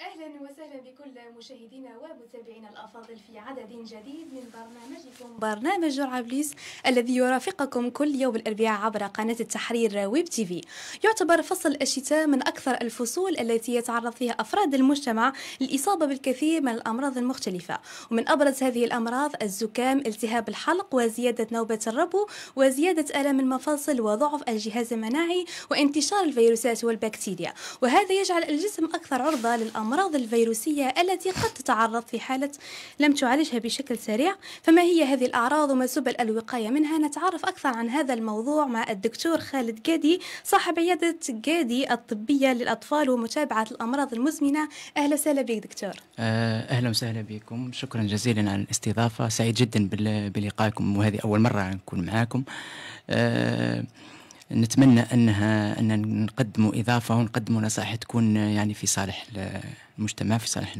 اهلا وسهلا بكل مشاهدينا ومتابعينا الافاضل في عدد جديد من برنامجكم برنامج جرعه بليس الذي يرافقكم كل يوم الاربعاء عبر قناه التحرير ويب تي في يعتبر فصل الشتاء من اكثر الفصول التي يتعرض فيها افراد المجتمع للاصابه بالكثير من الامراض المختلفه ومن ابرز هذه الامراض الزكام التهاب الحلق وزياده نوبه الربو وزياده الام المفاصل وضعف الجهاز المناعي وانتشار الفيروسات والبكتيريا وهذا يجعل الجسم اكثر عرضه للامراض الأمراض الفيروسية التي قد تتعرض في حالة لم تعالجها بشكل سريع فما هي هذه الأعراض وما سبل الوقاية منها نتعرف أكثر عن هذا الموضوع مع الدكتور خالد قادي صاحب عيادة قادي الطبية للأطفال ومتابعة الأمراض المزمنة أهلا وسهلا بك دكتور آه، أهلا وسهلا بكم شكرا جزيلا على الاستضافة سعيد جدا بلقائكم وهذه أول مرة نكون معاكم أه نتمنى انها ان نقدموا اضافه ونقدموا نصائح تكون يعني في صالح المجتمع في صالح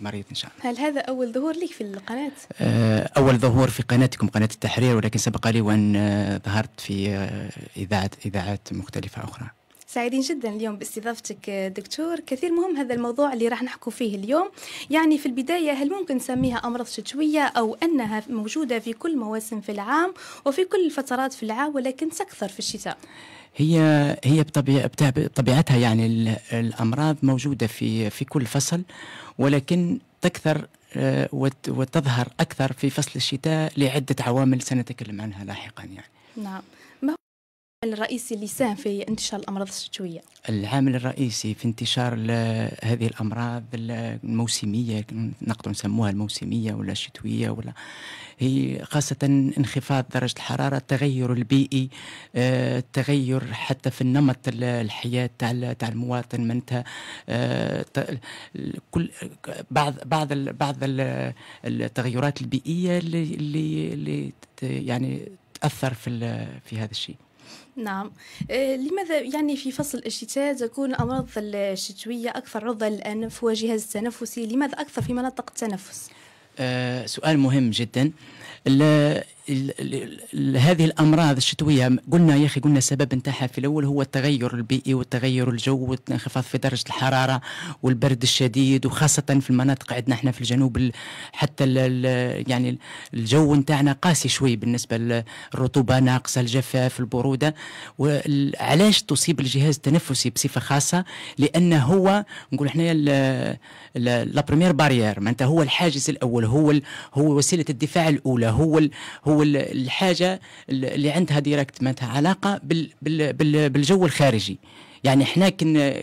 المريض ان شاء الله. هل هذا اول ظهور لك في القناه؟ آه، اول ظهور في قناتكم قناه التحرير ولكن سبق لي وان آه، ظهرت في آه، اذاعات اذاعات مختلفه اخرى. سعيدين جدا اليوم باستضافتك دكتور كثير مهم هذا الموضوع اللي راح نحكوا فيه اليوم يعني في البداية هل ممكن نسميها أمراض شتوية أو أنها موجودة في كل مواسم في العام وفي كل الفترات في العام ولكن تكثر في الشتاء هي هي بطبيعتها يعني الامراض موجوده في في كل فصل ولكن تكثر آه، وتظهر اكثر في فصل الشتاء لعده عوامل سنتكلم عنها لاحقا يعني. نعم الرئيسي اللي ساهم في انتشار الامراض الشتويه العامل الرئيسي في انتشار هذه الامراض الموسميه نقدر نسموها الموسميه ولا الشتويه ولا هي خاصه انخفاض درجه الحراره التغير البيئي آه، التغير حتى في النمط الحياه تاع تاع المواطن منتها آه، كل بعض بعض بعض التغيرات البيئيه اللي اللي يعني تاثر في في هذا الشيء نعم آه، لماذا يعني في فصل الشتاء تكون الامراض الشتوية أكثر عرضة للأنف وجهاز التنفسي لماذا أكثر في مناطق التنفس؟ آه سؤال مهم جدا هذه الامراض الشتويه قلنا يا اخي قلنا سبب نتاعها في الاول هو التغير البيئي والتغير الجو والانخفاض في درجه الحراره والبرد الشديد وخاصه في المناطق عندنا احنا في الجنوب حتى الـ يعني الجو نتاعنا قاسي شوي بالنسبه للرطوبه ناقصه الجفاف البروده وعلاش تصيب الجهاز التنفسي بصفه خاصه لان هو نقول احنا لا بريمير بارير معناتها هو الحاجز الاول هو هو وسيله الدفاع الاولى هو هو هو الحاجه اللي عندها ديريكت معناتها علاقه بالجو الخارجي يعني احنا كنا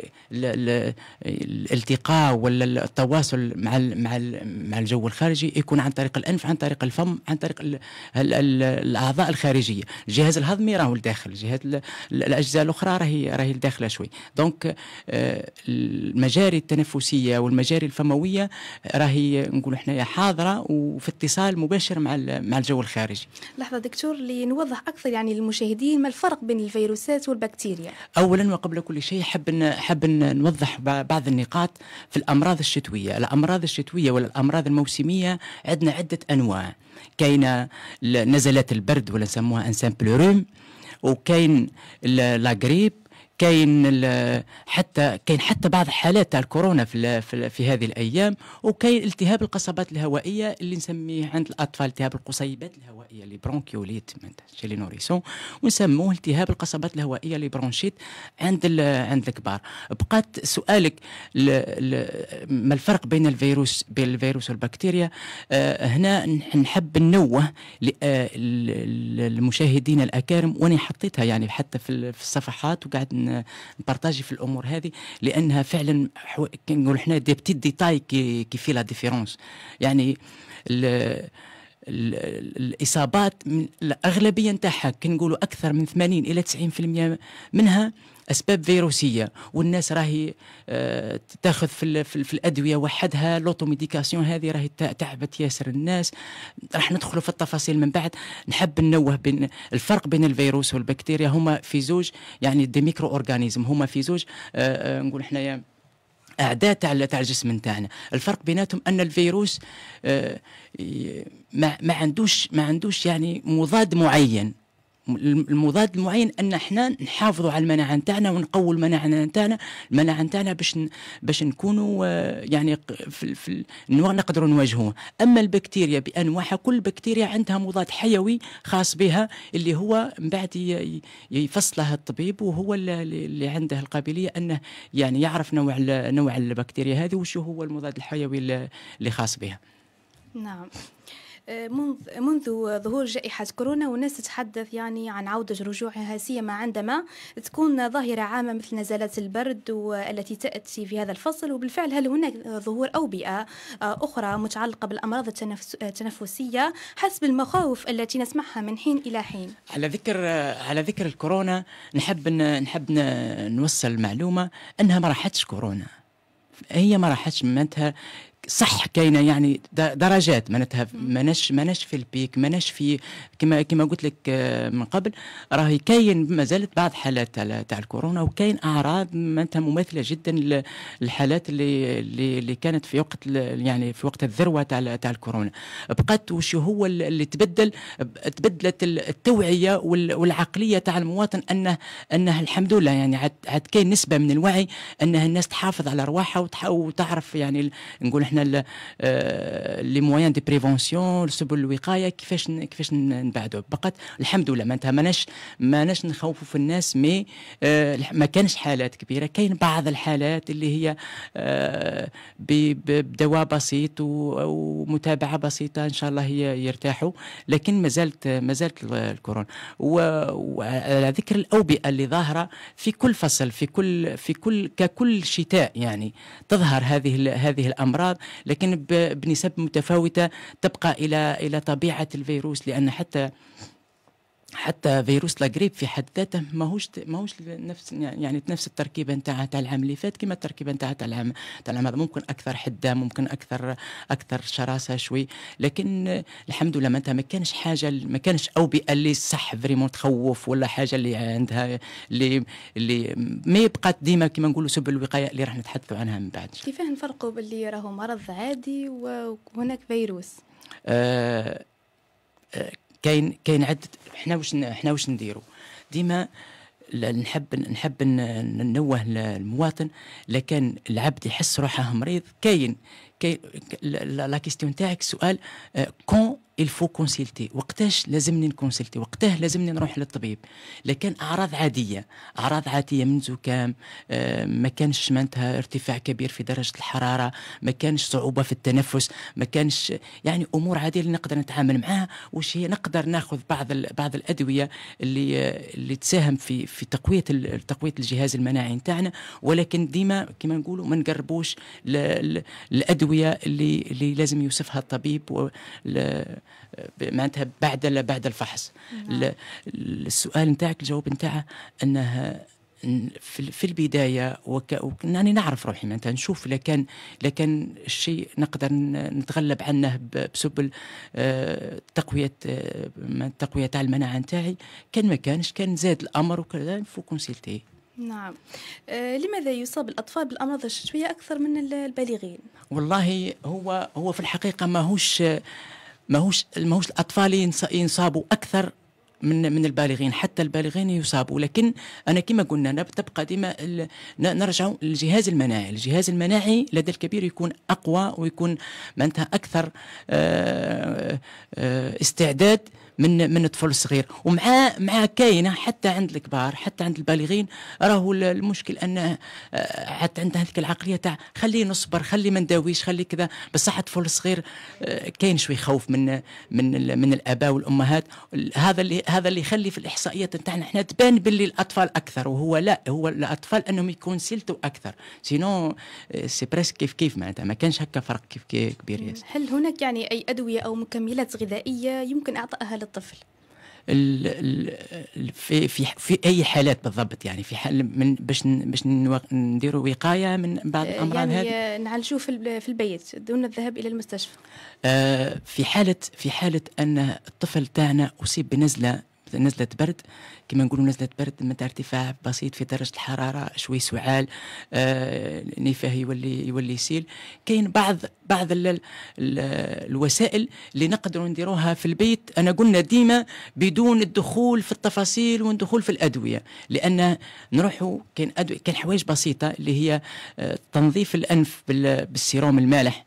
الالتقاء ولا التواصل مع الـ مع الـ مع الجو الخارجي يكون عن طريق الانف عن طريق الفم عن طريق الـ الـ الـ الاعضاء الخارجيه الجهاز الهضمي راهو لداخل الجهاز الاجزاء الاخرى راهي راهي لداخله شوي دونك آه، المجاري التنفسيه والمجاري الفمويه راهي نقول احنا حاضره وفي اتصال مباشر مع مع الجو الخارجي لحظه دكتور لنوضح اكثر يعني للمشاهدين ما الفرق بين الفيروسات والبكتيريا اولا وقبل كل شيء حب إن نوضح بعض النقاط في الامراض الشتويه، الامراض الشتويه ولا الامراض الموسميه عندنا عده انواع، كاينه نزلات البرد ولا نسموها انسان بلوروم وكاين لاغريب كاين حتى كاين حتى بعض حالات تاع الكورونا في, في, هذه الايام وكاين التهاب القصبات الهوائيه اللي نسميه عند الاطفال التهاب القصيبات الهوائيه لي برونكيوليت شي لي نوريسون ونسموه التهاب القصبات الهوائيه لي برونشيت عند عند الكبار بقات سؤالك ل ل ما الفرق بين الفيروس بين الفيروس والبكتيريا آه هنا نحب ننوه آه، للمشاهدين الاكارم وانا حطيتها يعني حتى في الصفحات وقاعد نبارطاجي في الامور هذه لانها فعلا كنقول حنا دي بتيت ديتاي كي في لا ديفيرونس يعني ال... الاصابات من الاغلبيه نتاعها كنقولوا اكثر من 80 الى 90% منها اسباب فيروسيه والناس راهي آه، تاخذ في, في الادويه وحدها لوتوميديكاسيون هذه راهي تعبت ياسر الناس راح ندخلوا في التفاصيل من بعد نحب ننوه بين الفرق بين الفيروس والبكتيريا هما في زوج يعني دي ميكرو اورجانيزم هما في زوج آه، آه، نقول حنايا اعداء تاع تاع الجسم نتاعنا الفرق بيناتهم ان الفيروس ما عندوش ما عندوش يعني مضاد معين المضاد المعين ان احنا نحافظوا على المناعه نتاعنا ونقووا المناعه نتاعنا المناعه نتاعنا باش باش نكونوا آه، يعني في, في نقدروا نواجهوه اما البكتيريا بانواعها كل بكتيريا عندها مضاد حيوي خاص بها اللي هو من بعد يفصلها الطبيب وهو اللي عنده القابليه انه يعني يعرف نوع نوع البكتيريا هذه وشو هو المضاد الحيوي اللي خاص بها نعم منذ منذ ظهور جائحة كورونا والناس تتحدث يعني عن عودة رجوعها سيما عندما تكون ظاهرة عامة مثل نزلات البرد والتي تأتي في هذا الفصل وبالفعل هل هناك ظهور أوبئة أخرى متعلقة بالأمراض التنفسية حسب المخاوف التي نسمعها من حين إلى حين على ذكر على ذكر الكورونا نحب نحب نوصل معلومة أنها ما راحتش كورونا هي ما راحتش معناتها صح كاينه يعني درجات معناتها ماناش ماناش في البيك ماناش في كما كما قلت لك آه، من قبل راهي كاين ما زالت بعض حالات تاع الكورونا وكاين اعراض معناتها مماثله جدا للحالات اللي اللي كانت في وقت يعني في وقت الذروه تاع تاع الكورونا بقات وش هو اللي تبدل تبدلت التوعيه والعقليه تاع المواطن انه انه الحمد لله يعني عاد كاين نسبه من الوعي انها الناس تحافظ على ارواحها وتعرف يعني نقول احنا لي موان دي بريفونسيون سبل الوقايه كيفاش كيفاش نبعدوا بقت الحمد لله معناتها ماناش ماناش نخوفوا في الناس مي آه، ما كانش حالات كبيره كاين بعض الحالات اللي هي آه، بدواء بسيط ومتابعه بسيطه ان شاء الله هي يرتاحوا لكن ما زالت ما زالت الكورونا وعلى ذكر الاوبئه اللي ظاهره في كل فصل في كل في كل ككل شتاء يعني تظهر هذه هذه الامراض لكن بنسب متفاوته تبقى الى الى طبيعه الفيروس لان حتى حتى فيروس لاغريب في حد ذاته ماهوش ماهوش نفس يعني نفس التركيبه نتاعها تاع العام اللي فات كما التركيبه نتاعها تاع العام تاع العام هذا ممكن اكثر حده ممكن اكثر اكثر شراسه شوي لكن الحمد لله انت ما كانش حاجه ما كانش اوبئه اللي صح فريمون تخوف ولا حاجه اللي عندها اللي اللي ما يبقى ديما كما نقولوا سبل الوقايه اللي راح نتحدثوا عنها من بعد كيفاه نفرقوا باللي راهو مرض عادي وهناك فيروس آه آه كاين كاين عدد حنا واش حنا واش نديروا ديما نحب نحب ننوه للمواطن لكن العبد يحس روحه مريض كاين كاين لا كيستيون تاعك سؤال كون آه، الفو كونسلتي وقتاش لازمني نكونسلتي وقتاه لازمني نروح للطبيب لكن اعراض عاديه اعراض عاديه من زكام آه، ما كانش معناتها ارتفاع كبير في درجه الحراره ما كانش صعوبه في التنفس ما كانش يعني امور عاديه اللي نقدر نتعامل معها وش هي نقدر ناخذ بعض بعض الادويه اللي اللي تساهم في في تقويه تقويه الجهاز المناعي نتاعنا ولكن ديما كما نقولوا ما نقربوش الادويه اللي اللي لازم يوصفها الطبيب معناتها بعد بعد الفحص نعم. السؤال نتاعك الجواب نتاعه انها في البدايه وك... وكناني نعرف روحي معناتها نشوف لكن لكن الشيء نقدر نتغلب عنه بسبل آه، تقويه آه، تقويه تاع المناعه نتاعي كان ما كانش كان زاد الامر وكذا فو كونسلتي نعم آه، لماذا يصاب الأطفال بالأمراض الشتوية أكثر من البالغين؟ والله هو هو في الحقيقة ماهوش ماهوش ماهوش الاطفال ينصابوا اكثر من من البالغين حتى البالغين يصابوا لكن انا كما قلنا تبقى ديما نرجع للجهاز المناعي الجهاز المناعي لدى الكبير يكون اقوى ويكون معناتها اكثر آه، آه، استعداد من من الطفل الصغير ومع مع كاينه حتى عند الكبار حتى عند البالغين راهو المشكل ان آه، حتى عند هذيك العقليه تاع خليه نصبر خليه ما نداويش خليه كذا بصح الطفل الصغير آه، كاين شوي خوف من من من الاباء والامهات هذا اللي هذا اللي يخلي في الاحصائيات نتاعنا احنا تبان باللي الاطفال اكثر وهو لا هو الاطفال انهم يكون سيلتو اكثر سينو سي بريسك كيف كيف معناتها ما كانش هكا فرق كيف كبير ياسر هل هناك يعني اي ادويه او مكملات غذائيه يمكن اعطائها الطفل في في في اي حالات بالضبط يعني في حال من باش باش نديروا وقايه من بعض آه، الامراض يعني هذه نعالجوه في في البيت دون الذهاب الى المستشفى آه في حاله في حاله ان الطفل تاعنا اصيب بنزله نزلة برد كما نقولوا نزلة برد مدى ارتفاع بسيط في درجة الحرارة شوي سعال آه نفاه يولي يولي يسيل كاين بعض بعض الـ الـ الوسائل اللي نقدروا نديروها في البيت انا قلنا ديما بدون الدخول في التفاصيل والدخول في الادويه لان نروحوا كاين ادويه كاين حوايج بسيطه اللي هي آه تنظيف الانف بالسيروم المالح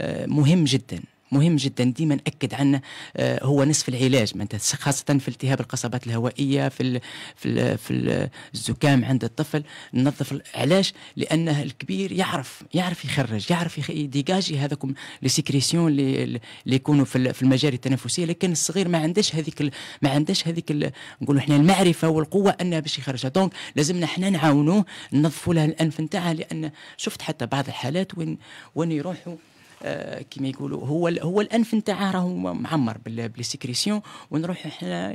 آه مهم جدا مهم جدا ديما ناكد عنه آه، هو نصف العلاج خاصه في التهاب القصبات الهوائيه في الـ في الـ في الزكام عند الطفل ننظف علاش لانه الكبير يعرف يعرف يخرج يعرف يديجاجي هذاكم لي سيكريسيون اللي يكونوا في المجاري التنفسيه لكن الصغير ما عندش هذيك ما عندش هذيك نقولوا احنا المعرفه والقوه انه باش يخرجها دونك لازمنا احنا نعاونوه ننظفوا له الانف نتاعها لان شفت حتى بعض الحالات وين وين يروحوا آه، كما يقولوا هو هو الانف نتاعه راهو معمر بالسكريسيون ونروح احنا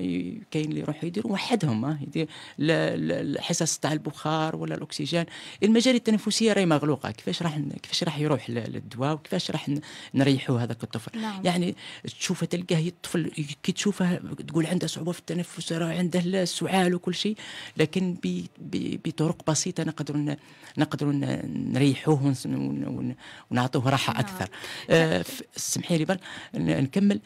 كاين اللي يروحوا يديروا وحدهم آه، يدير الحصص تاع البخار ولا الاكسجين المجاري التنفسيه راهي مغلوقه كيفاش راح كيفاش راح يروح للدواء وكيفاش راح نريحوا هذاك الطفل نعم. يعني تشوفه تلقاه الطفل كي تشوفه تقول عنده صعوبه في التنفس راه عنده السعال وكل شيء لكن بطرق بسيطه نقدروا نقدروا نريحوه ونعطوه راحه نعم. اكثر اسمحي آه، لي برك نكمل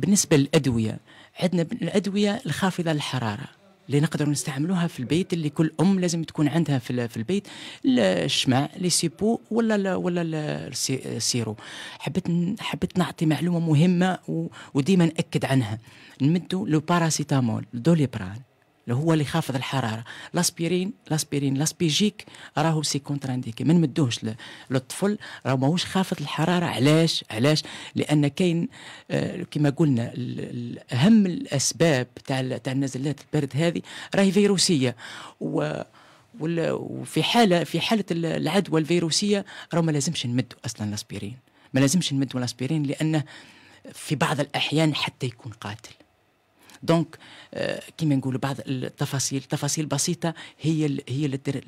بالنسبه للادويه عندنا الادويه الخافضه للحراره اللي نقدروا نستعملوها في البيت اللي كل ام لازم تكون عندها في في البيت الشمع لي سيبو ولا الـ ولا السيرو حبيت حبيت نعطي معلومه مهمه وديما ناكد عنها نمدوا لو باراسيتامول دوليبران اللي هو اللي خافض الحراره لاسبيرين لاسبيرين لاسبيجيك راهو سي كونترانديكي ما نمدوهش للطفل راهو ماهوش خافض الحراره علاش علاش لان كاين آه، كما قلنا اهم الاسباب تاع تاع نزلات البرد هذه راهي فيروسيه و وفي حاله في حاله العدوى الفيروسيه راه ما لازمش نمدوا اصلا الاسبرين ما لازمش نمدوا الاسبرين لانه في بعض الاحيان حتى يكون قاتل دونك كيما نقولوا بعض التفاصيل تفاصيل بسيطه هي هي اللي تدير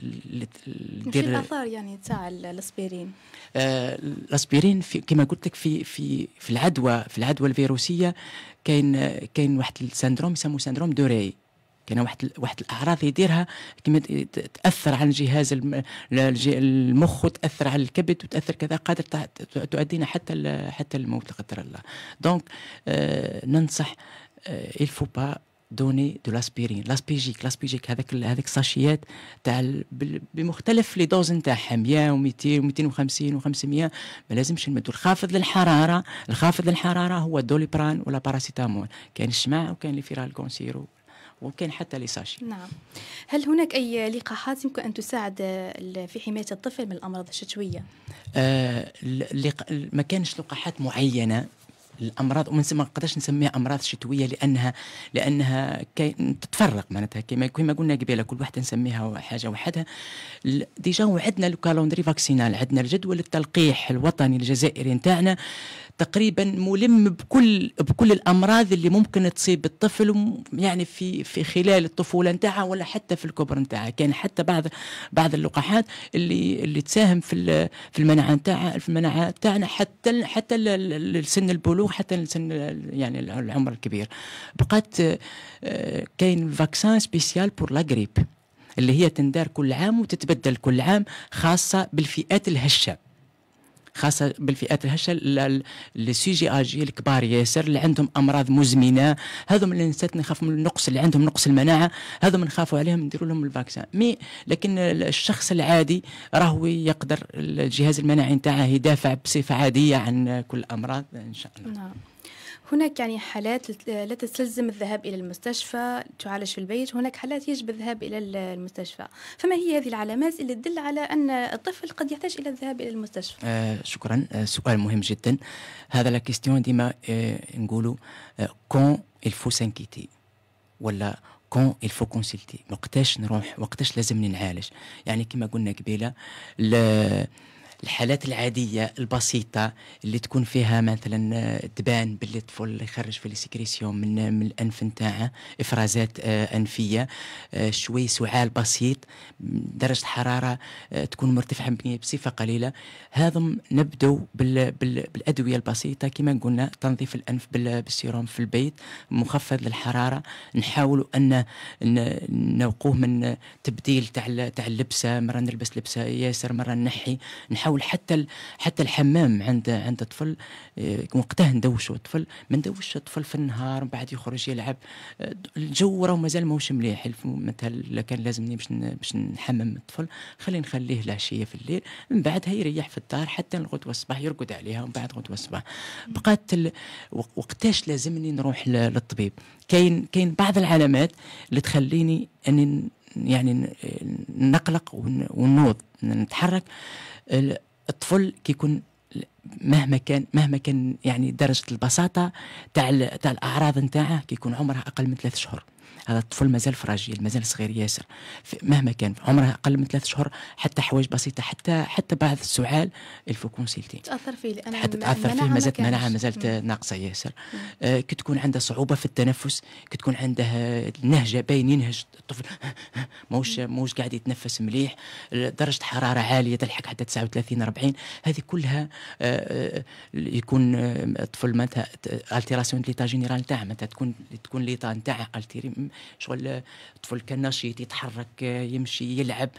اللي الاثار يعني تاع الاسبرين آه، الاسبرين كما قلت لك في في في العدوى في العدوى الفيروسيه كاين كاين واحد السندروم يسموه سندروم دوري كاين واحد واحد الاعراض يديرها كما تاثر على الجهاز المخ وتاثر على الكبد وتاثر كذا قادر تؤدينا حتى حتى الموت قدر الله دونك آه ننصح آه، il faut pas دوني دو لاسبيرين لاسبيجيك لاسبيجيك هذاك هذاك الساشيات تاع بمختلف لي دوز نتاعها 100 و200 و250 و500 ما لازمش نمدو الخافض للحراره الخافض للحراره هو الدوليبران ولا باراسيتامول كاين الشماع وكاين لي فيرال كونسيرو وكان حتى لي ساشي نعم هل هناك أي لقاحات يمكن أن تساعد في حماية الطفل من الأمراض الشتوية؟ آه ما كانش لقاحات معينة الامراض وما نقدرش نسميها امراض شتويه لانها لانها كي تتفرق معناتها كما كما قلنا قبيله كل واحده نسميها حاجه وحدها ديجا وعدنا الكالوندري فاكسينال عندنا الجدول التلقيح الوطني الجزائري نتاعنا تقريبا ملم بكل بكل الامراض اللي ممكن تصيب الطفل يعني في في خلال الطفوله نتاعها ولا حتى في الكبر نتاعها كان حتى بعض بعض اللقاحات اللي اللي تساهم في في المناعه نتاعها في المناعه نتاعنا حتى حتى لسن البلوغ حتى لسن يعني العمر الكبير بقات آه، كاين فاكسان سبيسيال بور لا اللي هي تندار كل عام وتتبدل كل عام خاصه بالفئات الهشه خاصه بالفئات الهشه السي جي اجي الكبار ياسر اللي عندهم امراض مزمنه هذوما اللي نسيت نخاف من النقص اللي عندهم نقص المناعه هذوما نخافوا عليهم نديروا لهم الفاكسان مي لكن الشخص العادي راهو يقدر الجهاز المناعي نتاعه يدافع بصفه عاديه عن كل الامراض ان شاء الله نعم. هناك يعني حالات لا تستلزم الذهاب إلى المستشفى تعالج في البيت هناك حالات يجب الذهاب إلى المستشفى فما هي هذه العلامات اللي تدل على أن الطفل قد يحتاج إلى الذهاب إلى المستشفى آه شكرا آه سؤال مهم جدا هذا لا كيستيون ديما آه نقولوا آه كون الفو سانكيتي ولا كون الفو كونسلتي وقتاش نروح وقتاش لازمني نعالج يعني كما قلنا قبيله الحالات العاديه البسيطه اللي تكون فيها مثلا آه، تبان باللي الطفل يخرج في السكريسيون من آه، من الانف نتاعه افرازات آه، انفيه شوي سعال بسيط درجه حراره تكون مرتفعه بصفه قليله هذا بال بالادويه البسيطه كما قلنا تنظيف الانف بالسيروم في البيت مخفض للحراره نحاولوا ان نوقوه من تبديل تاع تاع اللبسه مره نلبس لبسه ياسر مره نحي نحاول نحاول حتى حتى الحمام عند عند الطفل آه، وقتها ندوشوا الطفل ما ندوش الطفل في النهار من بعد يخرج يلعب آه، الجو راه مازال ماهوش مليح مثلا كان لازمني باش باش نحمم الطفل خلي نخليه العشيه في الليل من بعدها يريح في الدار حتى الغدوه الصباح يرقد عليها ومن بعد غدوه الصباح بقات ال... وقتاش لازمني نروح للطبيب كاين كاين بعض العلامات اللي تخليني اني يعني آه، نقلق ونوض نتحرك الطفل كيكون مهما كان مهما كان يعني درجه البساطه تاع تاع الاعراض نتاعه كيكون عمره اقل من ثلاث شهور هذا الطفل مازال فراجيل مازال صغير ياسر مهما كان عمره اقل من ثلاث شهور حتى حوايج بسيطه حتى حتى بعض السعال الفوكون سيلتي تاثر فيه لان حتى تاثر فيه مازالت مناعه مازالت ناقصه ياسر آه كتكون عنده صعوبه في التنفس كتكون عنده نهجه باين ينهج الطفل موش موش قاعد يتنفس مليح درجه حراره عاليه تلحق حتى 39 40 هذه كلها آه, آه، يكون آه، الطفل معناتها التيراسيون ليتا جينيرال تاعها معناتها تكون تكون ليتا نتاعها التيري شغل طفل كان نشيط يتحرك يمشي يلعب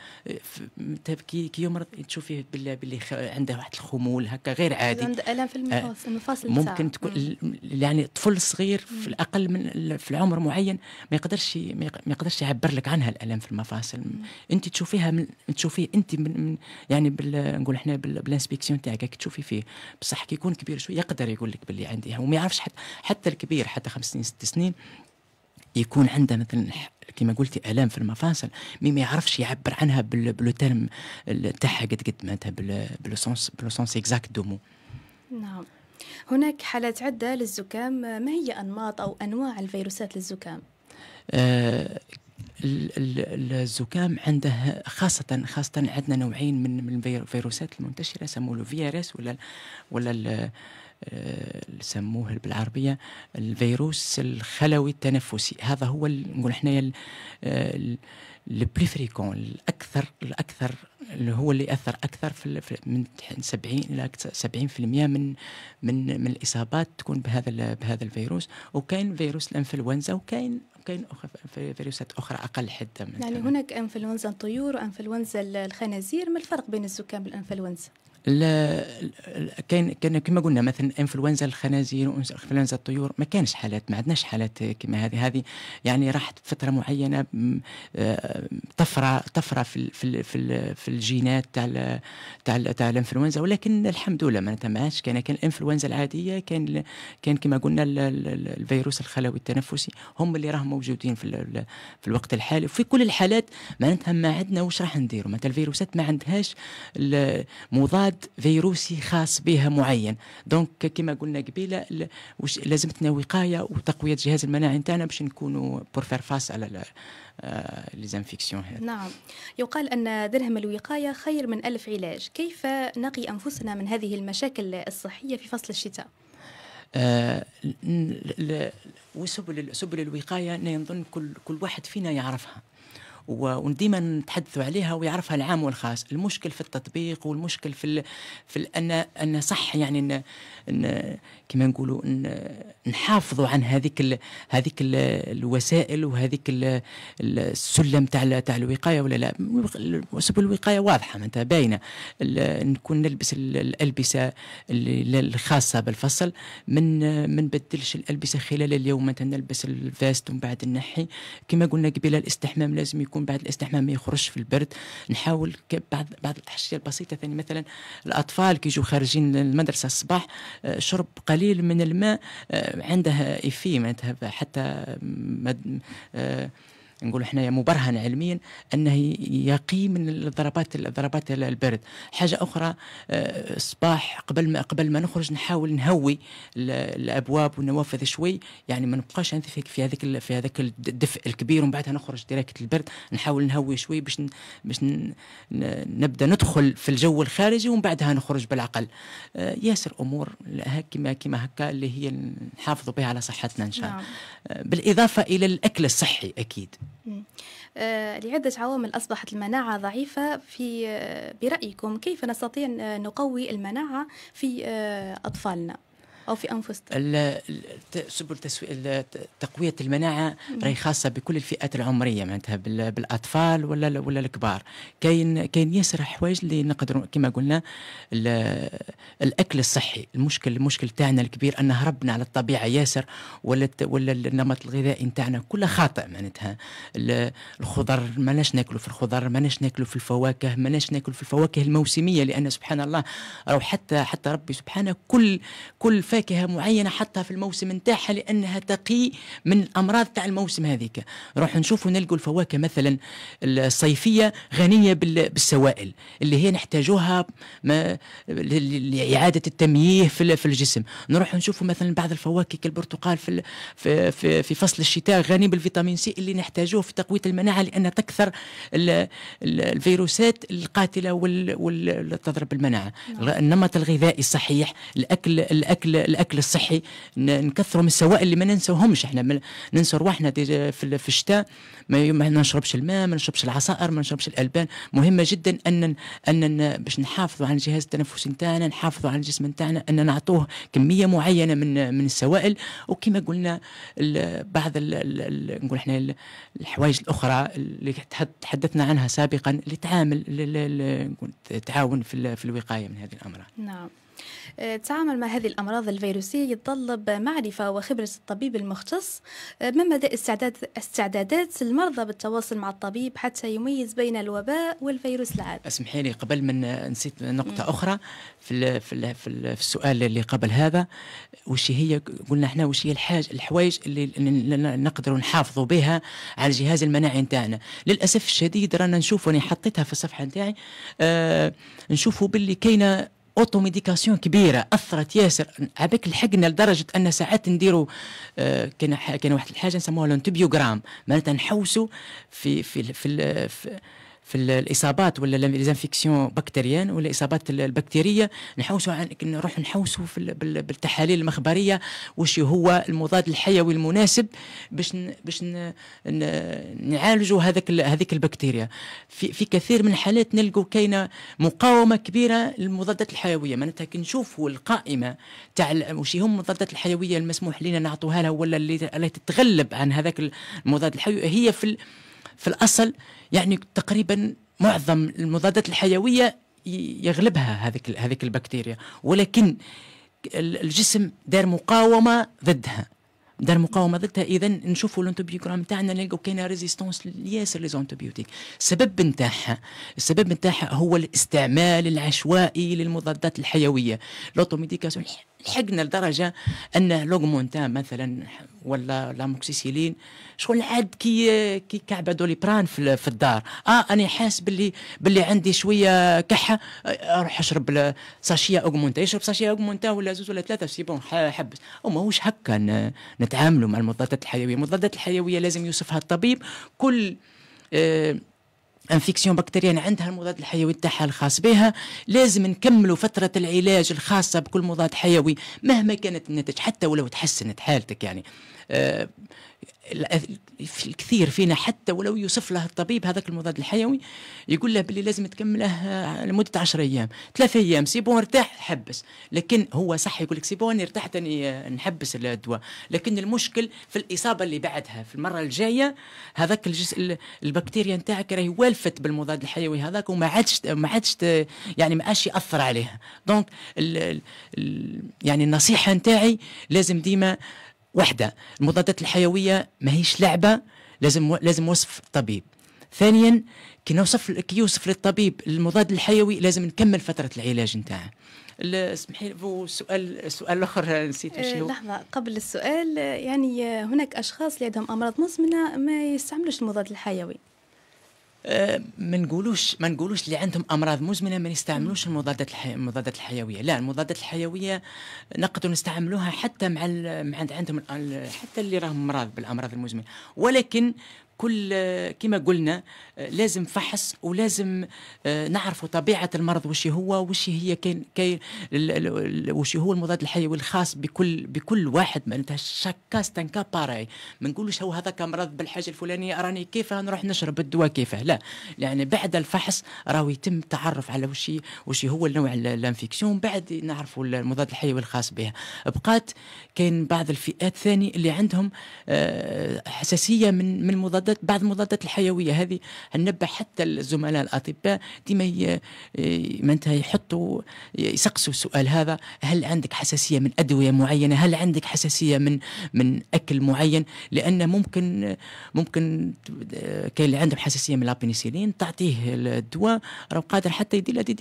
كي كي يمرض تشوفيه باللي, عنده واحد الخمول هكا غير عادي عنده الام في آه، المفاصل ممكن تكون يعني طفل صغير في الاقل من في العمر معين ما يقدرش ما يقدرش يعبر لك عنها الالم في المفاصل انت تشوفيها من تشوفيه انت من, يعني بال نقول احنا بالانسبكسيون تاعك تشوفي فيه بصح كي يكون كبير شويه يقدر يقول لك باللي عندي وما يعرفش حتى حتى الكبير حتى خمس سنين ست سنين يكون عنده مثلا كما قلتي الام في المفاصل مي ما يعرفش يعبر عنها بلو تيرم تاعها قد قد معناتها بالو سونس سونس اكزاكت دو مو نعم هناك حالات عده للزكام ما هي انماط او انواع الفيروسات للزكام آه الزكام عنده خاصة خاصة عندنا نوعين من من الفيروسات المنتشرة سموه فيروس ولا ولا اللي آه، سموه بالعربية الفيروس الخلوي التنفسي هذا هو نقول احنا البريفريكون آه، الأكثر الأكثر اللي هو اللي أثر أكثر في من 70 إلى 70% من من من الإصابات تكون بهذا بهذا الفيروس وكاين فيروس الإنفلونزا وكاين كاين فيروسات اخرى اقل حده من يعني هناك انفلونزا الطيور وانفلونزا الخنازير ما الفرق بين الزكام والانفلونزا كاين كان كما قلنا مثلا انفلونزا الخنازير وانفلونزا الطيور ما كانش حالات ما عندناش حالات كما هذه هذه يعني راحت فتره معينه آه، طفره طفره في في في, في الجينات تاع تاع تاع الانفلونزا ولكن الحمد لله ما تماش كان كان الانفلونزا العاديه كان كان كما قلنا الفيروس الخلوي التنفسي هم اللي راهم موجودين في في الوقت الحالي وفي كل الحالات معناتها ما عندنا واش راح نديروا معناتها الفيروسات ما عندهاش مضاد مضاد فيروسي خاص بها معين دونك كما قلنا قبيله لازمتنا وقايه وتقويه الجهاز المناعي نتاعنا باش نكونوا بور فير فاس على ليزانفيكسيون آه، هذه نعم يقال ان درهم الوقايه خير من الف علاج كيف نقي انفسنا من هذه المشاكل الصحيه في فصل الشتاء آه وسبل سبل الوقايه انا نظن كل كل واحد فينا يعرفها وديما نتحدثوا عليها ويعرفها العام والخاص المشكل في التطبيق والمشكل في في ان ان صح يعني إن... إن... كما نقولوا إن... نحافظوا عن هذيك هذيك الوسائل وهذيك السلم تاع تاع الوقايه ولا لا سبل الوقايه واضحه معناتها باينه نكون نلبس الالبسه الخاصه بالفصل من ما نبدلش الالبسه خلال اليوم مثلا نلبس الفاست ومن بعد نحي كما قلنا قبيله الاستحمام لازم يكون يكون بعد الاستحمام ما يخرجش في البرد نحاول بعض بعض الاشياء البسيطه ثاني مثلا الاطفال كي يجوا خارجين المدرسه الصباح آه، شرب قليل من الماء آه، عنده إفي معناتها حتى آه، نقول احنا مبرهن علميا انه يقي من الضربات الضربات البرد حاجه اخرى الصباح آه، قبل ما قبل ما نخرج نحاول نهوي الابواب والنوافذ شوي يعني ما نبقاش في هذاك في هذاك الدفء الكبير ومن بعدها نخرج ديريكت البرد نحاول نهوي شوي باش باش نبدا ندخل في الجو الخارجي ومن بعدها نخرج بالعقل آه، ياسر امور كما كما هكا اللي هي نحافظوا بها على صحتنا ان شاء الله نعم. آه، بالاضافه الى الاكل الصحي اكيد آه، لعدة عوامل أصبحت المناعة ضعيفة في آه، برأيكم كيف نستطيع نقوي المناعة في آه، أطفالنا؟ أو في أنفسنا سبل تقوية المناعة راهي خاصة بكل الفئات العمرية معناتها بالأطفال ولا ولا الكبار كاين كاين ياسر حوايج اللي نقدروا كما قلنا الأكل الصحي المشكل المشكل تاعنا الكبير أن هربنا على الطبيعة ياسر ولا ولا النمط الغذائي تاعنا كله خاطئ معناتها الخضر ماناش ناكلوا في الخضر ماناش ناكلوا في الفواكه ماناش ناكلوا في الفواكه الموسمية لأن سبحان الله أو حتى حتى ربي سبحانه كل كل فاكهة فاكهه معينه حطها في الموسم نتاعها لانها تقي من الامراض تاع الموسم هذيك نروح نشوفوا نلقوا الفواكه مثلا الصيفيه غنيه بالسوائل اللي هي نحتاجوها لاعاده التمييه في الجسم نروح نشوفوا مثلا بعض الفواكه كالبرتقال في في في فصل الشتاء غني بالفيتامين سي اللي نحتاجوه في تقويه المناعه لان تكثر الفيروسات القاتله والتضرب المناعه نعم. النمط الغذائي الصحيح الاكل الاكل الاكل الصحي نكثروا من السوائل اللي ما ننسوهمش احنا ننسى رواحنا في الشتاء ما نشربش الماء ما نشربش العصائر ما نشربش الالبان مهمه جدا ان ان باش نحافظوا على الجهاز التنفسي نتاعنا نحافظوا على الجسم نتاعنا ان نعطوه كميه معينه من من السوائل وكما قلنا بعض نقول احنا الحوايج الاخرى اللي تحدثنا عنها سابقا اللي تعامل تعاون في الوقايه من هذه الامراض نعم التعامل آه، مع هذه الأمراض الفيروسية يتطلب معرفة وخبرة الطبيب المختص آه، ما مدى استعداد استعدادات المرضى بالتواصل مع الطبيب حتى يميز بين الوباء والفيروس العادي اسمحي لي قبل من نسيت نقطة مم. أخرى في, في, في, في السؤال اللي قبل هذا وش هي قلنا احنا وش هي الحاج الحوايج اللي نقدروا نحافظوا بها على الجهاز المناعي نتاعنا للأسف الشديد رانا نشوف وأنا حطيتها في الصفحة نتاعي آه نشوفوا باللي كاينه اوتو ميديكاسيون كبيره اثرت ياسر عبيك لحقنا لدرجه ان ساعات نديروا آه كان كان واحد الحاجه نسموها لونتوبيوغرام معناتها نحوسوا في في في, في, في في الاصابات ولا ليزانفيكسيون بكتيريان ولا الاصابات البكتيريه نحوسوا نروح نحوسوا بالتحاليل المخبريه وش هو المضاد الحيوي المناسب باش باش نعالجوا هذاك هذيك البكتيريا في في كثير من الحالات نلقوا كاينه مقاومه كبيره للمضادات الحيويه معناتها كي نشوفوا القائمه تاع وش هم المضادات الحيويه المسموح لنا نعطوها لها ولا اللي تتغلب عن هذاك المضاد الحيوي هي في في الاصل يعني تقريبا معظم المضادات الحيويه يغلبها هذيك هذيك البكتيريا ولكن الجسم دار مقاومه ضدها دار مقاومه ضدها اذا نشوفوا الانتوبيوغرام تاعنا نلقوا كاينه ريزيستونس ياسر ليزونتوبيوتيك السبب نتاعها السبب نتاعها هو الاستعمال العشوائي للمضادات الحيويه لوتوميديكاسيون لحقنا لدرجه انه لوغمونتا مثلا ولا لاموكسيسيلين شغل عاد كي كي كعبدوا لي بران في, في الدار اه انا حاس باللي باللي عندي شويه كحه آه، اروح اشرب ساشيه اوغمونتا يشرب ساشيه اوغمونتا ولا زوز ولا ثلاثه سي بون حبس وماهوش هكا نتعاملوا مع المضادات الحيويه المضادات الحيويه لازم يوصفها الطبيب كل آه انفكسيون بكتيريان عندها المضاد الحيوي تاعها الخاص بها لازم نكملوا فترة العلاج الخاصة بكل مضاد حيوي مهما كانت النتائج حتى ولو تحسنت حالتك يعني آه في الكثير فينا حتى ولو يوصف له الطبيب هذاك المضاد الحيوي يقول له باللي لازم تكمله آه، لمده 10 ايام ثلاثة ايام سي بون ارتاح حبس لكن هو صح يقول لك سي بون ارتحت اني آه، نحبس الدواء لكن المشكل في الاصابه اللي بعدها في المره الجايه هذاك الجزء البكتيريا نتاعك راهي والفت بالمضاد الحيوي هذاك وما عادش ما عادش يعني ما عادش ياثر عليها دونك ال ال يعني النصيحه نتاعي لازم ديما وحده المضادات الحيويه ماهيش لعبه لازم لازم وصف طبيب ثانيا كي نوصف كي يوصف للطبيب المضاد الحيوي لازم نكمل فتره العلاج نتاعه اسمحي لي سؤال سؤال اخر نسيت ايش هو آه، لحظه قبل السؤال يعني آه، هناك اشخاص اللي عندهم امراض مزمنه ما يستعملوش المضاد الحيوي آه، ما نقولوش ما نقولوش اللي عندهم امراض مزمنه ما يستعملوش المضادات الحي... المضادات الحيويه لا المضادات الحيويه نقدروا نستعملوها حتى مع ال... مع عندهم حتى اللي راهم مرض بالامراض المزمنه ولكن كل كما قلنا لازم فحص ولازم آه، نعرفوا طبيعه المرض وش هو وش هي كاين وش هو المضاد الحيوي الخاص بكل بكل واحد معناتها شاكا ستانكا باراي ما نقولوش هو هذاك مرض بالحاجه الفلانيه راني كيفه نروح نشرب الدواء كيفه لا يعني بعد الفحص راهو يتم التعرف على وش وش هو النوع الانفكسيون بعد نعرفوا المضاد الحيوي الخاص بها بقات كاين بعض الفئات ثاني اللي عندهم آه، حساسيه من من المضاد مضادات بعض المضادات الحيويه هذه ننبه حتى الزملاء الاطباء ديما آه، معناتها يحطوا يسقسوا السؤال هذا هل عندك حساسيه من ادويه معينه هل عندك حساسيه من من اكل معين لان ممكن ممكن آه، كاين اللي عندهم حساسيه من لابينيسيلين تعطيه الدواء راه قادر حتى يدير له دي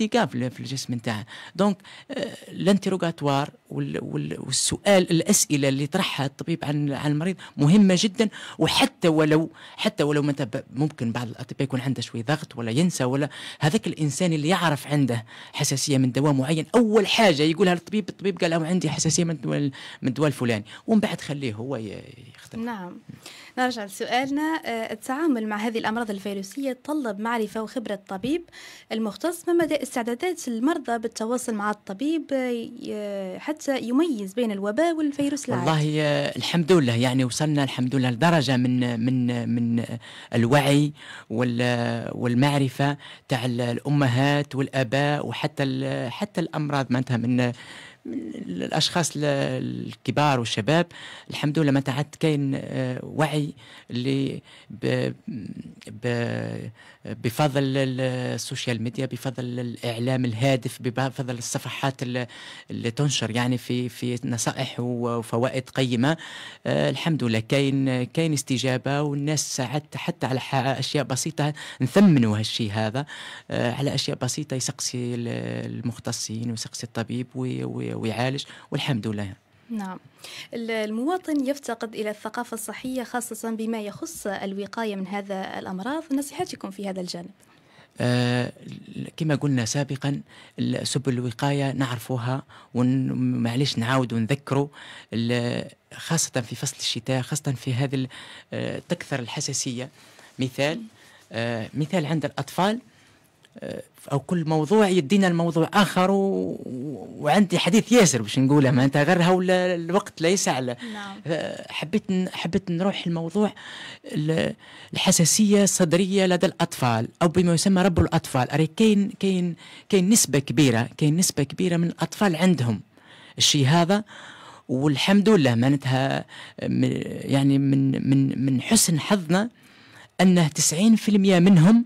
في الجسم نتاعه دونك آه، الانتروغاتوار والسؤال الاسئله اللي طرحها الطبيب عن المريض مهمه جدا وحتى ولو حتى ولو متى ممكن بعض الاطباء يكون عنده شوي ضغط ولا ينسى ولا هذاك الانسان اللي يعرف عنده حساسيه من دواء معين اول حاجه يقولها للطبيب الطبيب قال له عندي حساسيه من دواء من الدواء الفلاني ومن بعد خليه هو يختار نعم نرجع لسؤالنا آه، التعامل مع هذه الأمراض الفيروسية يتطلب معرفة وخبرة طبيب المختص ما مدى استعدادات المرضى بالتواصل مع الطبيب آه، حتى يميز بين الوباء والفيروس العادي والله آه، الحمد لله يعني وصلنا الحمد لله لدرجة من من من الوعي والمعرفة تاع الأمهات والآباء وحتى حتى الأمراض معناتها من الاشخاص الكبار والشباب الحمد لله ما تعد كاين آه، وعي اللي ب ب بفضل السوشيال ميديا بفضل الاعلام الهادف بفضل الصفحات اللي تنشر يعني في في نصائح وفوائد قيمه آه، الحمد لله كاين كاين استجابه والناس ساعدت حتى على اشياء بسيطه نثمنوا هالشيء هذا آه، على اشياء بسيطه يسقسي المختصين ويسقسي الطبيب وي ويعالج والحمد لله نعم المواطن يفتقد إلى الثقافة الصحية خاصة بما يخص الوقاية من هذا الأمراض نصيحتكم في هذا الجانب آه كما قلنا سابقا سبل الوقايه نعرفها ومعليش نعاود ونذكروا خاصه في فصل الشتاء خاصه في هذه آه، تكثر الحساسيه مثال آه مثال عند الاطفال او كل موضوع يدينا الموضوع اخر و... وعندي حديث ياسر باش نقوله معناتها غير هو الوقت ليس على نعم. آه، حبيت حبيت حبيت نروح الموضوع الحساسيه الصدريه لدى الاطفال او بما يسمى رب الاطفال أري كاين كاين كاين نسبه كبيره كاين نسبه كبيره من الاطفال عندهم الشيء هذا والحمد لله معناتها يعني من من من حسن حظنا انه 90% منهم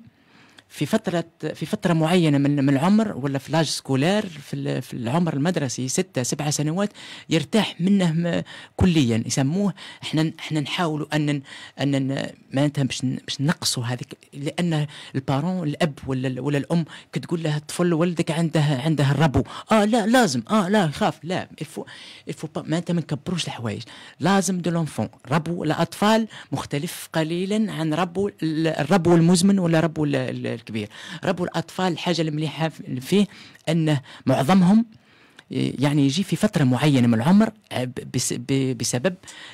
في فترة في فترة معينة من من العمر ولا في لاج سكولار في في العمر المدرسي ستة سبعة سنوات يرتاح منه كليا يسموه احنا احنا نحاولوا ان ان معناتها باش باش نقصوا هذيك لان البارون الاب ولا ولا الام كتقول له الطفل ولدك عنده عنده الربو اه لا لازم اه لا خاف لا الفو الفو معناتها ما نكبروش الحوايج لازم دو لونفون ربو الاطفال مختلف قليلا عن ربو الربو المزمن ولا ربو الكبير ربو الأطفال الحاجة المليحة فيه أنه معظمهم يعني يجي في فترة معينة من العمر آه، بسبب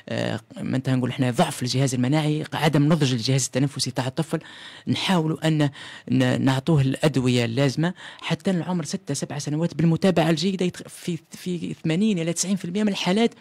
آه، ما نقول احنا ضعف الجهاز المناعي عدم نضج الجهاز التنفسي تاع الطفل نحاولوا أن نعطوه الأدوية اللازمة حتى العمر ستة سبعة سنوات بالمتابعة الجيدة في في 80 إلى 90% من الحالات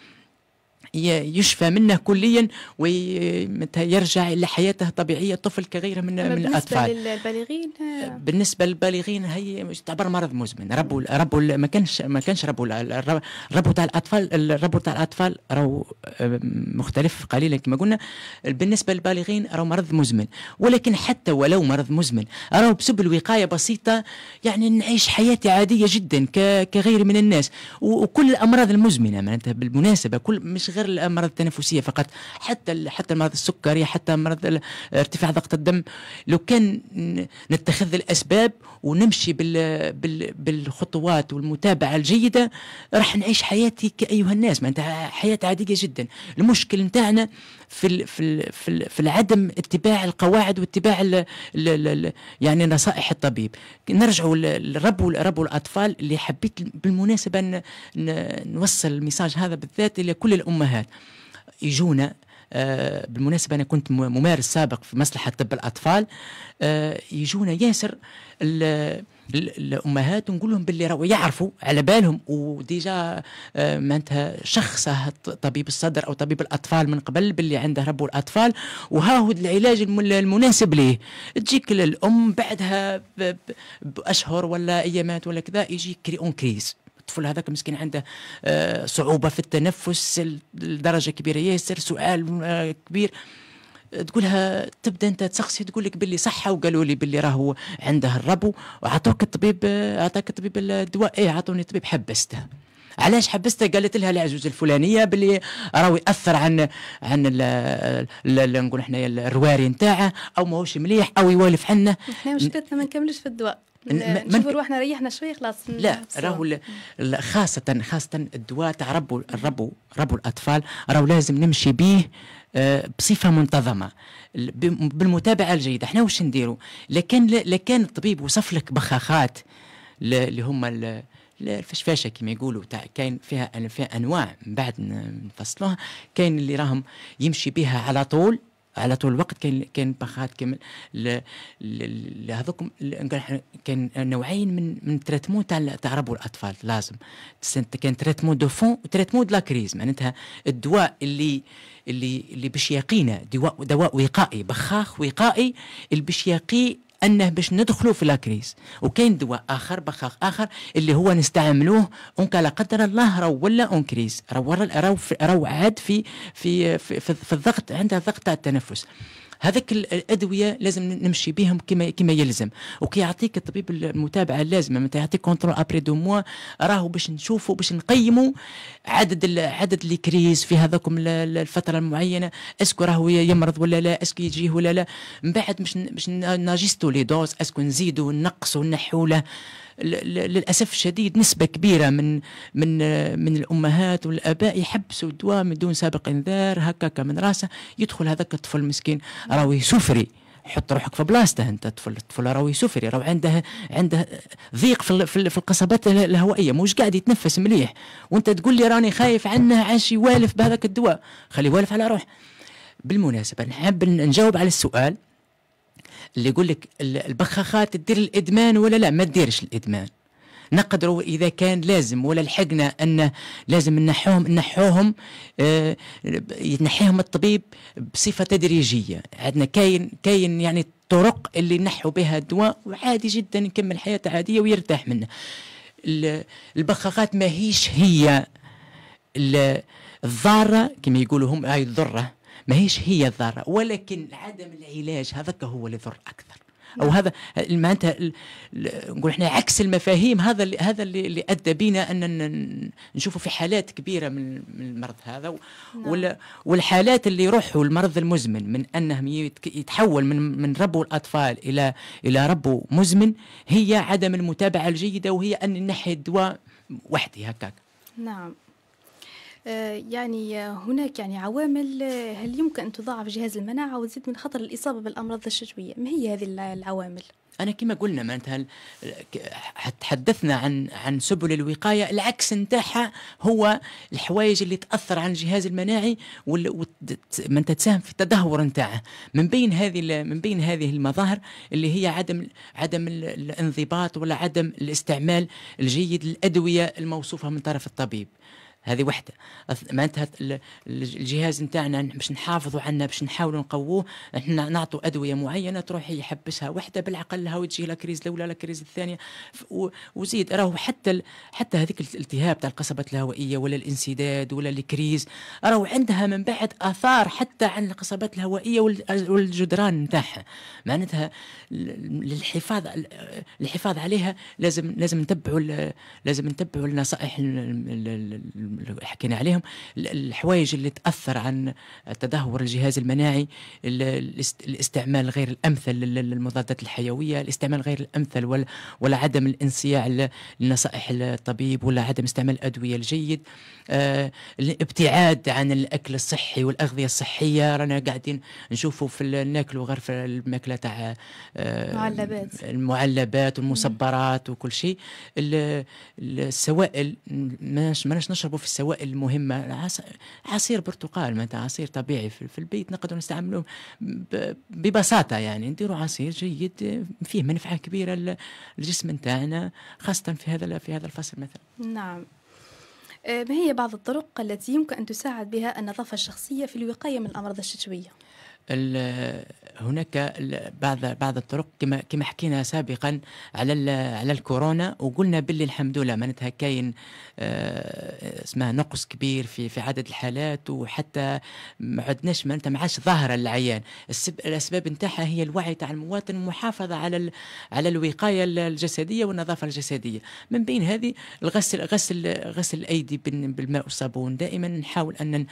يشفى منه كليا ويرجع الى حياته طبيعيه الطفل كغيره من من الاطفال بالنسبه للبالغين آه. بالنسبه للبالغين هي تعتبر مرض مزمن ربو ربو ما كانش ما كانش ربو الربو تاع الاطفال الربو تاع الاطفال راهو آه، مختلف قليلا كما قلنا بالنسبه للبالغين راهو مرض مزمن ولكن حتى ولو مرض مزمن راهو بسبب الوقايه بسيطه يعني نعيش حياتي عاديه جدا كغير من الناس وكل الامراض المزمنه معناتها بالمناسبه كل مش غير الامراض التنفسيه فقط حتى حتى مرض السكري حتى مرض ارتفاع ضغط الدم لو كان نتخذ الاسباب ونمشي بال بال بالخطوات والمتابعه الجيده راح نعيش حياتي كايها الناس معناتها حياه عاديه جدا المشكل نتاعنا في الـ في الـ في, الـ في عدم اتباع القواعد واتباع الـ الـ الـ يعني نصائح الطبيب نرجعوا للرب والرب والاطفال اللي حبيت بالمناسبه نوصل الميساج هذا بالذات الى كل الامهات الامهات يجونا آه، بالمناسبه انا كنت ممارس سابق في مصلحه طب الاطفال آه، يجونا ياسر الامهات ونقول لهم باللي راهو يعرفوا على بالهم وديجا آه، معناتها شخصه طبيب الصدر او طبيب الاطفال من قبل باللي عنده ربو الاطفال وهاهو العلاج المناسب ليه تجيك الام بعدها باشهر ولا ايامات ولا كذا يجي كريون كريز الطفل هذاك مسكين عنده آه، صعوبه في التنفس لدرجه كبيره ياسر سؤال آه، كبير تقولها تبدا انت تسقسي تقول لك باللي صحه وقالوا لي باللي راهو عنده الربو وعطوك الطبيب آه، عطاك الطبيب الدواء ايه عطوني الطبيب حبسته علاش حبسته قالت لها العجوز الفلانيه باللي راهو ياثر عن عن نقول احنا الرواري نتاعه او ماهوش مليح او يوالف عنه احنا مشكلتنا ما نكملوش في الدواء نشوفوا روحنا ريحنا شوي خلاص لا راهو خاصة خاصة الدواء تاع ربو ربو ربو الأطفال راهو لازم نمشي به آه، بصفة منتظمة بالمتابعة الجيدة احنا واش نديرو لكن لكان الطبيب وصف لك بخاخات اللي هما الفشفاشه كما يقولوا تاع كاين فيها فيها انواع من بعد نفصلوها كاين اللي راهم يمشي بها على طول على طول الوقت كاين كاين باخات كامل لهذوك كان نوعين من من تريتمون تاع تاع ربو الاطفال لازم كان تريتمون دو فون وتريتمون دو لا كريز معناتها الدواء اللي اللي اللي باش يقينا دواء دواء وقائي بخاخ وقائي اللي باش يقي انه باش ندخلوا في لاكريز وكاين دواء اخر بخاخ اخر اللي هو نستعملوه اونك لا قدر الله راه ولا اون كريز راه راه عاد في في في, في, في الضغط عندها ضغط تاع التنفس هذاك الادويه لازم نمشي بهم كما كما يلزم وكيعطيك الطبيب المتابعه اللازمه متى يعطيك كونترول ابري دو موا راهو باش نشوفوا باش نقيموا عدد عدد لي كريز في هذاكم الفتره المعينه اسكو راهو يمرض ولا لا اسكو يجيه ولا لا من بعد باش باش ناجستو لي دوز اسكو نزيدو نقصوا نحوله للاسف الشديد نسبه كبيره من من من الامهات والاباء يحبسوا الدواء من دون سابق انذار هكاك من راسه يدخل هذاك الطفل المسكين راهو سفري حط روحك في بلاصته انت الطفل الطفل راهو سفري راهو عنده عنده ضيق في في القصبات الهوائيه مش قاعد يتنفس مليح وانت تقول لي راني خايف عنه عاش يوالف بهذاك الدواء خليه والف على روح بالمناسبه نحب نجاوب على السؤال اللي يقول لك البخاخات تدير الادمان ولا لا ما تديرش الادمان نقدروا اذا كان لازم ولا لحقنا ان لازم ننحوهم ننحوهم آه، ينحيهم الطبيب بصفه تدريجيه عندنا كاين كاين يعني الطرق اللي نحو بها الدواء وعادي جدا نكمل حياته عاديه ويرتاح منه البخاخات ماهيش هي الضاره كما يقولوا هم هاي الضره ماهيش هي الضاره ولكن عدم العلاج هذاك هو اللي يضر اكثر او نعم. هذا معناتها نقول احنا عكس المفاهيم هذا اللي هذا اللي ادى بينا ان نشوفوا في حالات كبيره من المرض هذا نعم. والحالات اللي يروحوا المرض المزمن من انهم يتحول من من ربو الاطفال الى الى ربو مزمن هي عدم المتابعه الجيده وهي ان نحي الدواء وحدي هكاك نعم آه، يعني هناك يعني عوامل آه، هل يمكن أن تضاعف جهاز المناعة وتزيد من خطر الإصابة بالأمراض الشتوية ما هي هذه العوامل؟ انا كما قلنا معناتها تحدثنا عن عن سبل الوقايه العكس نتاعها هو الحوايج اللي تاثر على الجهاز المناعي أنت تساهم في التدهور نتاعه من بين هذه من بين هذه المظاهر اللي هي عدم عدم الانضباط ولا عدم الاستعمال الجيد للادويه الموصوفه من طرف الطبيب هذه وحده معناتها الجهاز نتاعنا باش نحافظوا عنه باش نحاولوا نقووه احنا نعطوا ادويه معينه تروح يحبسها وحده بالعقل هاو تجي لا كريز الاولى لا كريز الثانيه وزيد راهو حتى ال... حتى هذيك الالتهاب تاع القصبات الهوائيه ولا الانسداد ولا الكريز راهو عندها من بعد اثار حتى عن القصبات الهوائيه والجدران نتاعها معناتها للحفاظ الحفاظ عليها لازم لازم نتبعوا ال... لازم نتبعوا النصائح ال... اللي حكينا عليهم الحوايج اللي تاثر عن تدهور الجهاز المناعي الاستعمال غير الامثل للمضادات الحيويه الاستعمال غير الامثل ولا, عدم الانصياع لنصائح الطبيب ولا عدم استعمال الادويه الجيد آه، الابتعاد عن الاكل الصحي والاغذيه الصحيه رانا قاعدين نشوفوا في ناكلوا غير في الماكله تاع آه، المعلبات المعلبات والمصبرات وكل شيء السوائل ماناش نشربوا في السوائل المهمه عصير برتقال متى عصير طبيعي في البيت نقدر نستعملوه ببساطه يعني نديروا عصير جيد فيه منفعه كبيره للجسم نتاعنا خاصه في هذا في هذا الفصل مثلا نعم آه، ما هي بعض الطرق التي يمكن أن تساعد بها النظافة الشخصية في الوقاية من الأمراض الشتوية؟ هناك بعض بعض الطرق كما كما حكينا سابقا على على الكورونا وقلنا باللي الحمد لله معناتها كاين آه، اسمها نقص كبير في في عدد الحالات وحتى ما عدناش معناتها ما عادش ظاهره العيان الاسباب نتاعها هي الوعي تاع المواطن المحافظه على على الوقايه الجسديه والنظافه الجسديه من بين هذه الغسل غسل غسل الايدي بالماء والصابون دائما نحاول ان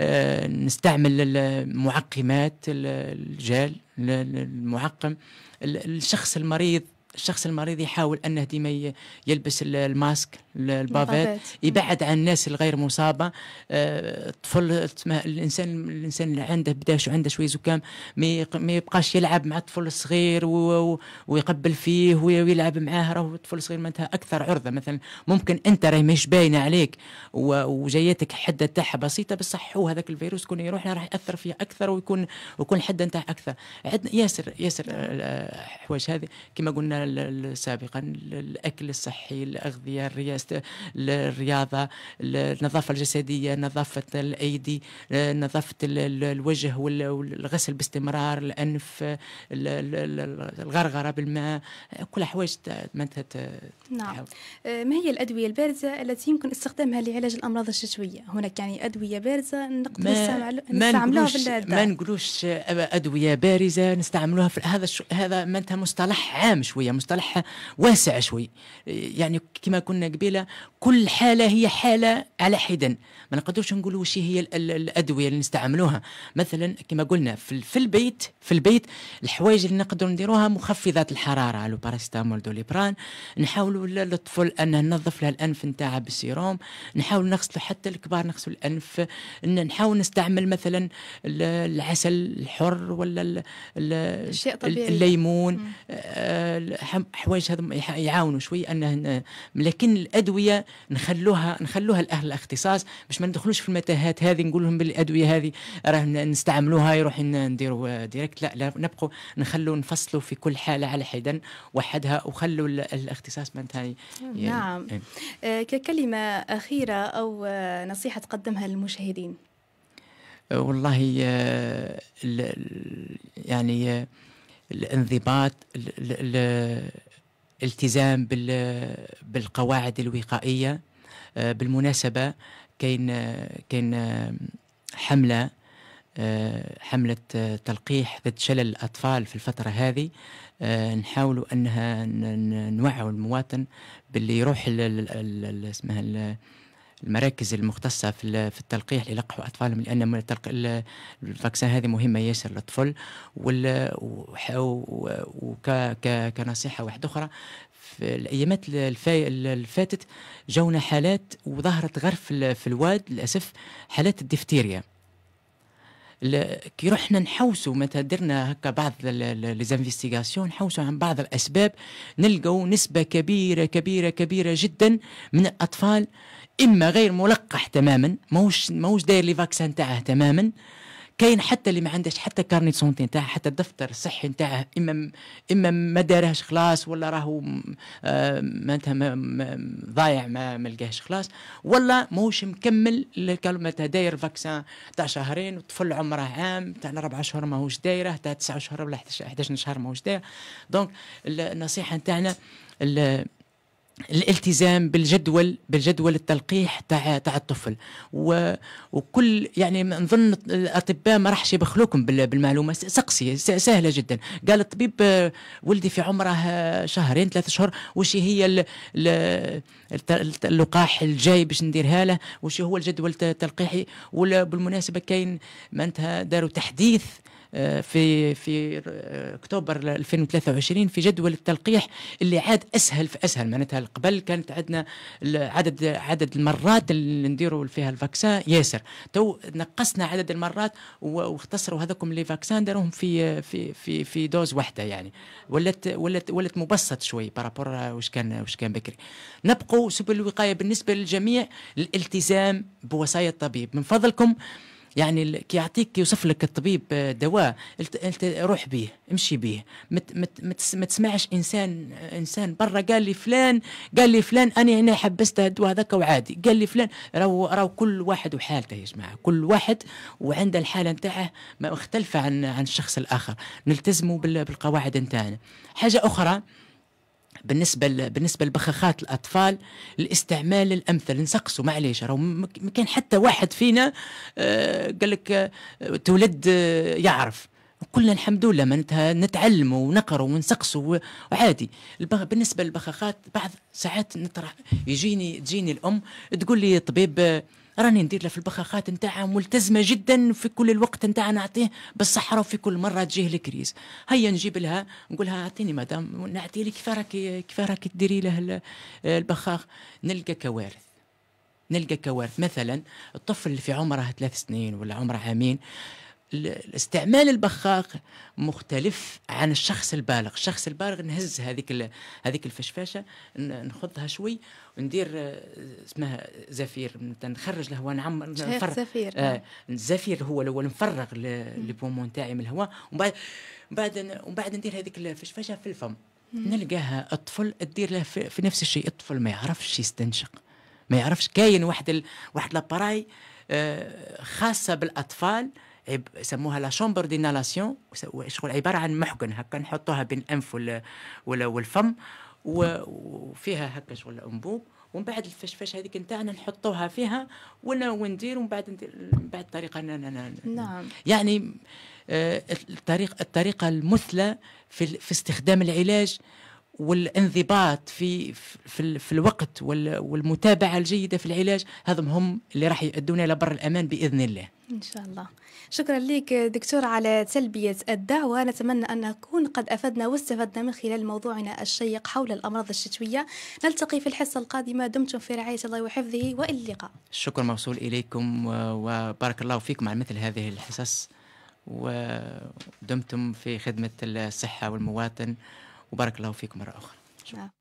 آه، نستعمل المعقمات الجال المعقم الشخص المريض الشخص المريض يحاول انه ديما يلبس الماسك البافات يبعد عن الناس الغير مصابه آه، الطفل الانسان الانسان اللي عنده بداش عنده شويه زكام ما يبقاش يلعب مع الطفل الصغير ويقبل فيه ويلعب معاه راه الطفل الصغير معناتها اكثر عرضه مثلا ممكن انت راهي مش باينه عليك وجايتك حده تاعها بسيطه بصح هو هذاك الفيروس كون يروح راح ياثر فيه اكثر ويكون ويكون الحده نتاعها اكثر عندنا ياسر ياسر آه، آه، حوايج هذه كما قلنا سابقا الاكل الصحي الاغذيه الرياسه الرياضه النظافه الجسديه نظافه الايدي نظافه الوجه والغسل باستمرار الانف الغرغره بالماء كل حوايج معناتها نعم آه، ما هي الادويه البارزه التي يمكن استخدامها لعلاج الامراض الشتويه هناك يعني ادويه بارزه نقدر نستعملوها في ما نقولوش ادويه بارزه نستعملوها في هذا شو هذا مصطلح عام شويه مصطلح واسع شوي يعني كما كنا قبيله الادويه كل حاله هي حاله على حدا ما نقدرش نقولوا وش هي الادويه اللي نستعملوها مثلا كما قلنا في, البيت في البيت الحوايج اللي نقدروا نديروها مخفضات الحراره لو باراسيتامول ليبران نحاولوا للطفل ان ننظف له الانف نتاعه بالسيروم نحاول نغسله حتى الكبار نغسلوا الانف إن نحاول نستعمل مثلا العسل الحر ولا الشيء طبيعي الليمون آه، حوايج هذا يعاونوا شوي انه لكن الادويه نخلوها نخلوها لاهل الاختصاص باش ما ندخلوش في المتاهات هذه نقول لهم بالادويه هذه راه نستعملوها يروح نديروا ديريكت لا لا نبقوا نخلوا نفصلوا في كل حاله على حدا وحدها وخلوا الاختصاص معناتها يعني نعم يعني. ككلمه اخيره او نصيحه تقدمها للمشاهدين آه، والله آه، يعني الانضباط التزام بالقواعد الوقائيه آه، بالمناسبه كاين كاين آه، حمله آه، حملة تلقيح ضد شلل الأطفال في الفترة هذه نحاولوا أنها نوعوا المواطن باللي يروح اسمها المراكز المختصة في في التلقيح للقحوا أطفالهم لأن الفاكسان هذه مهمة ياسر للطفل وكنصيحة واحدة أخرى في الايامات اللي فاتت جونا حالات وظهرت غير في الواد للاسف حالات الدفتيريا كي رحنا نحوسوا مثلا درنا هكا بعض ليزانفيستيغاسيون نحوسوا عن بعض الاسباب نلقوا نسبه كبيره كبيره كبيره جدا من الاطفال اما غير ملقح تماما ماهوش ماهوش داير لي فاكسان تاعه تماما كاين حتى اللي ما عندهاش حتى كارني سونتي نتاعها حتى الدفتر الصحي نتاعها اما اما ما دارهاش خلاص ولا راهو آه، معناتها ضايع ما, ما لقاهش خلاص ولا ماهوش مكمل معناتها داير فاكسان تاع شهرين وطفل عمره عام تاع اربع شهور ماهوش دايره تاع تسع شهور ولا 11 شهر ماهوش دايره دونك النصيحه نتاعنا الالتزام بالجدول بالجدول التلقيح تاع تاع الطفل و وكل يعني نظن الاطباء ما راحش يبخلوكم بالمعلومه سقسي سهله جدا قال الطبيب ولدي في عمره شهرين ثلاثة اشهر وش هي اللقاح الجاي باش نديرها له وش هو الجدول التلقيحي وبالمناسبه كاين معناتها داروا تحديث آه، في في آه، اكتوبر 2023 في جدول التلقيح اللي عاد اسهل في اسهل معناتها قبل كانت عندنا عدد عدد المرات اللي نديروا فيها الفاكسان ياسر تو نقصنا عدد المرات واختصروا هذاكم لي فاكسان داروهم في في في في دوز واحده يعني ولات ولات ولات مبسط شوي بارابور آه، واش كان واش كان بكري نبقوا سبل الوقايه بالنسبه للجميع الالتزام بوصايا الطبيب من فضلكم يعني يعطيك يوصف لك الطبيب آه، دواء روح به امشي به ما تسمعش انسان آه، انسان برا قال لي فلان قال لي فلان انا هنا حبست الدواء هذاك وعادي قال لي فلان راهو راهو كل واحد وحالته يا جماعه كل واحد وعنده الحاله نتاعه مختلفه عن عن الشخص الاخر نلتزموا بالقواعد نتاعنا حاجه اخرى بالنسبه بالنسبه لبخاخات الاطفال الاستعمال الامثل نسقسوا معليش راهو ما كان حتى واحد فينا آه، قال لك آه، تولد آه، يعرف قلنا الحمد لله معناتها نتعلموا ونقروا ونسقسوا وعادي بالنسبه للبخاخات بعض ساعات نطرح يجيني تجيني الام تقول لي طبيب راني ندير له في البخاخات نتاعها ملتزمه جدا في كل الوقت نتاعها نعطيه بالصحراء وفي كل مره تجيه الكريز هيا نجيب لها نقول لها اعطيني مدام نعطي لك كيف راكي كيف راكي تديري له البخاخ نلقى كوارث نلقى كوارث مثلا الطفل اللي في عمره ثلاث سنين ولا عمره عامين الاستعمال البخاخ مختلف عن الشخص البالغ الشخص البالغ نهز هذيك هذيك الفشفاشه نخضها شوي وندير آه، اسمها زفير نخرج الهواء نعمر نفرغ زفير آه نعم. الزفير هو الاول نفرغ لي بومون تاعي من الهواء ومن بعد بعد ومن بعد ندير هذيك الفشفاشه في الفم نلقاها الطفل تدير له في, في نفس الشيء الطفل ما يعرفش يستنشق ما يعرفش كاين واحد ال... واحد لاباراي آه خاصه بالاطفال يسموها لا شومبر دينالاسيون شغل عباره عن محقن هكا نحطوها بين الانف والفم وفيها هكا شغل انبوب ومن بعد الفشفش هذيك نتاعنا نحطوها فيها وندير ومن بعد من بعد طريقه نعم يعني آه، الطريقه الطريقه المثلى في في استخدام العلاج والانضباط في في, في الوقت والمتابعه الجيده في العلاج هذم هم اللي راح يؤدونا الى بر الامان باذن الله ان شاء الله شكرا لك دكتور على تلبيه الدعوه نتمنى ان نكون قد افدنا واستفدنا من خلال موضوعنا الشيق حول الامراض الشتويه نلتقي في الحصه القادمه دمتم في رعايه الله وحفظه والى اللقاء الشكر موصول اليكم وبارك الله فيكم على مثل هذه الحصص ودمتم في خدمه الصحه والمواطن وبارك الله فيكم مرة أخرى شكرا. نعم.